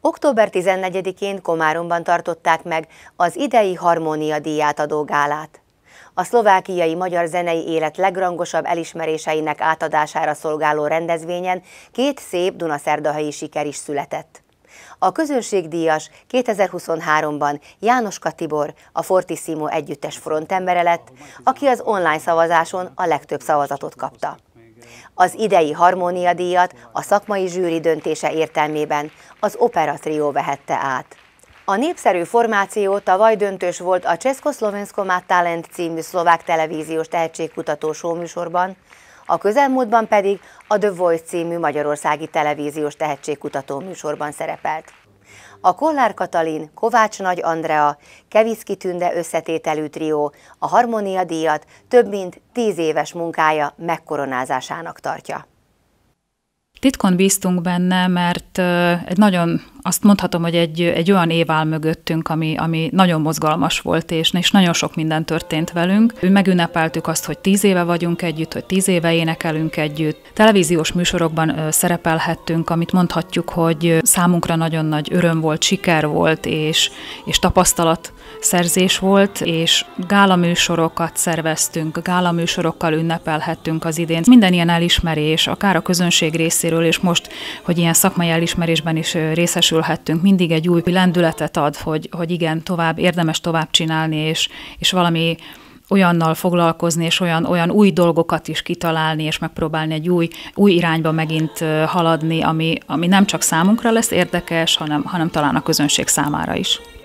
Október 14-én Komáromban tartották meg az idei Harmónia díját adó gálát. A szlovákiai magyar zenei élet legrangosabb elismeréseinek átadására szolgáló rendezvényen két szép Dunaszerdahelyi siker is született. A közönségdíjas 2023-ban Jánoska Tibor, a Fortissimo együttes frontembere lett, aki az online szavazáson a legtöbb szavazatot kapta. Az idei díjat a szakmai zsűri döntése értelmében az Opera Trio vehette át. A népszerű formáció tavaly döntős volt a Csehszko-Szlovensko Talent című szlovák televíziós tehetségkutató műsorban, a közelmúltban pedig a The Voice című magyarországi televíziós tehetségkutató műsorban szerepelt. A Kollár Katalin, Kovács Nagy Andrea, Keviszki Tünde összetételű trió a Harmonia díjat több mint tíz éves munkája megkoronázásának tartja. Titkon bíztunk benne, mert egy nagyon azt mondhatom, hogy egy, egy olyan év áll mögöttünk, ami, ami nagyon mozgalmas volt, és, és nagyon sok minden történt velünk. Megünnepeltük azt, hogy tíz éve vagyunk együtt, hogy tíz éve énekelünk együtt. Televíziós műsorokban szerepelhettünk, amit mondhatjuk, hogy számunkra nagyon nagy öröm volt, siker volt, és, és tapasztalat szerzés volt, és gálaműsorokat szerveztünk, gálaműsorokkal ünnepelhettünk az idén. Minden ilyen elismerés, akár a közönség részéről, és most, hogy ilyen szakmai elismerésben is részesül frissülhettünk, mindig egy új lendületet ad, hogy, hogy igen, tovább, érdemes tovább csinálni, és, és valami olyannal foglalkozni, és olyan, olyan új dolgokat is kitalálni, és megpróbálni egy új, új irányba megint haladni, ami, ami nem csak számunkra lesz érdekes, hanem, hanem talán a közönség számára is.